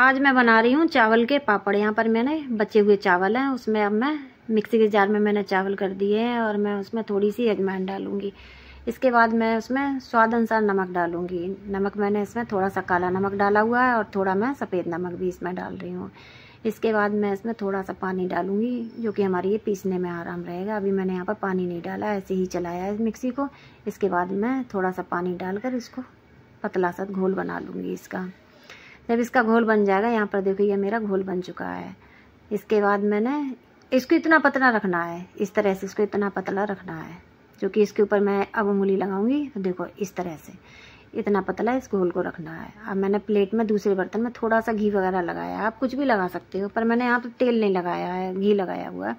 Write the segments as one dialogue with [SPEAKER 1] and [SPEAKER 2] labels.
[SPEAKER 1] आज मैं बना रही हूँ चावल के पापड़ यहाँ पर मैंने बचे हुए चावल हैं उसमें अब मैं मिक्सी के जार में मैंने चावल कर दिए हैं और मैं उसमें थोड़ी सी अजमैन डालूँगी इसके बाद मैं उसमें स्वाद अनुसार नमक डालूँगी नमक मैंने इसमें थोड़ा सा काला नमक डाला हुआ है और थोड़ा मैं सफ़ेद नमक भी इसमें डाल रही हूँ इसके बाद मैं इसमें थोड़ा सा पानी डालूँगी जो कि हमारे ये पीसने में आराम रहेगा अभी मैंने यहाँ पर पानी नहीं डाला ऐसे ही चलाया है मिक्सी को इसके बाद मैं थोड़ा सा पानी डालकर इसको पतला सा घोल बना लूँगी इसका जब इसका घोल बन जाएगा यहाँ पर देखो ये मेरा घोल बन चुका है इसके बाद मैंने इसको इतना पतला रखना है इस तरह से इसको इतना पतला रखना है क्योंकि इसके ऊपर मैं अब उंगली लगाऊंगी तो देखो इस तरह से इतना पतला इस घोल को रखना है अब मैंने प्लेट में दूसरे बर्तन में थोड़ा सा घी वगैरह लगाया आप कुछ भी लगा सकते हो पर मैंने यहाँ पर तेल नहीं लगाया है घी लगाया हुआ है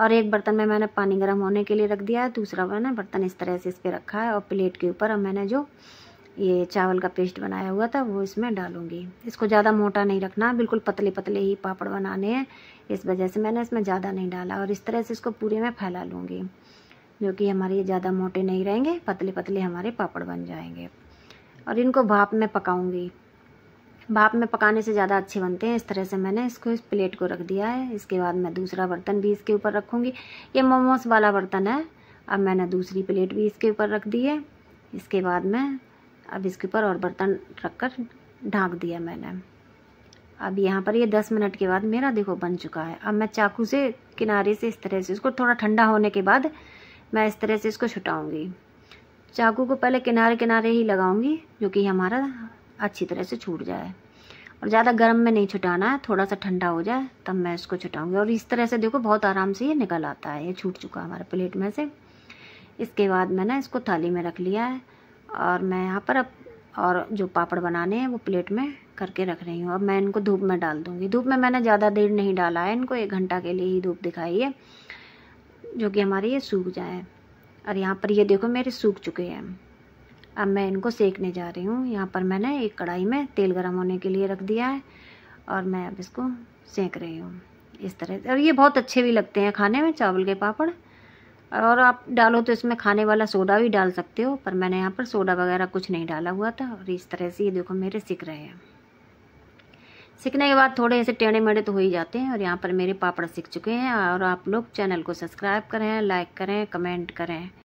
[SPEAKER 1] और एक बर्तन में मैंने पानी गर्म होने के लिए रख दिया है दूसरा मैंने बर्तन इस तरह से इस पर रखा है और प्लेट के ऊपर अब मैंने जो ये चावल का पेस्ट बनाया हुआ था वो इसमें डालूंगी इसको ज़्यादा मोटा नहीं रखना बिल्कुल पतले पतले ही पापड़ बनाने हैं इस वजह से मैंने इसमें ज़्यादा नहीं डाला और इस तरह से इसको पूरे में फैला लूँगी जो कि हमारे ज़्यादा मोटे नहीं रहेंगे पतले पतले हमारे पापड़ बन जाएंगे और इनको भाप में पकाऊँगी भाप में पकाने से ज़्यादा अच्छे बनते हैं इस तरह से मैंने इसको इस प्लेट को रख दिया है इसके बाद मैं दूसरा बर्तन भी इसके ऊपर रखूँगी ये मोमोस वाला बर्तन है अब मैंने दूसरी प्लेट भी इसके ऊपर रख दी है इसके बाद मैं अब इसके ऊपर और बर्तन रखकर ढाँक दिया मैंने अब यहाँ पर ये दस मिनट के बाद मेरा देखो बन चुका है अब मैं चाकू से किनारे से इस तरह से इसको थोड़ा ठंडा होने के बाद मैं इस तरह से इसको छुटाऊँगी चाकू को पहले किनारे किनारे ही लगाऊंगी जो कि हमारा अच्छी तरह से छूट जाए और ज़्यादा गर्म में नहीं छुटाना है थोड़ा सा ठंडा हो जाए तब मैं इसको छुटाऊँगी और इस तरह से देखो बहुत आराम से ये निकल आता है ये छूट चुका है हमारे प्लेट में से इसके बाद मैंने इसको थाली में रख लिया है और मैं यहाँ पर अब और जो पापड़ बनाने हैं वो प्लेट में करके रख रही हूँ अब मैं इनको धूप में डाल दूँगी धूप में मैंने ज़्यादा देर नहीं डाला है इनको एक घंटा के लिए ही धूप दिखाई है जो कि हमारे ये सूख जाए और यहाँ पर ये देखो मेरे सूख चुके हैं अब मैं इनको सेकने जा रही हूँ यहाँ पर मैंने एक कढ़ाई में तेल गर्म होने के लिए रख दिया है और मैं अब इसको सेंक रही हूँ इस तरह से और ये बहुत अच्छे भी लगते हैं खाने में चावल के पापड़ और आप डालो तो इसमें खाने वाला सोडा भी डाल सकते हो पर मैंने यहाँ पर सोडा वगैरह कुछ नहीं डाला हुआ था और इस तरह से ये देखो मेरे सिक रहे हैं सीखने के बाद थोड़े ऐसे टेढ़े मेढ़े तो हो ही जाते हैं और यहाँ पर मेरे पापड़ सीख चुके हैं और आप लोग चैनल को सब्सक्राइब करें लाइक करें कमेंट करें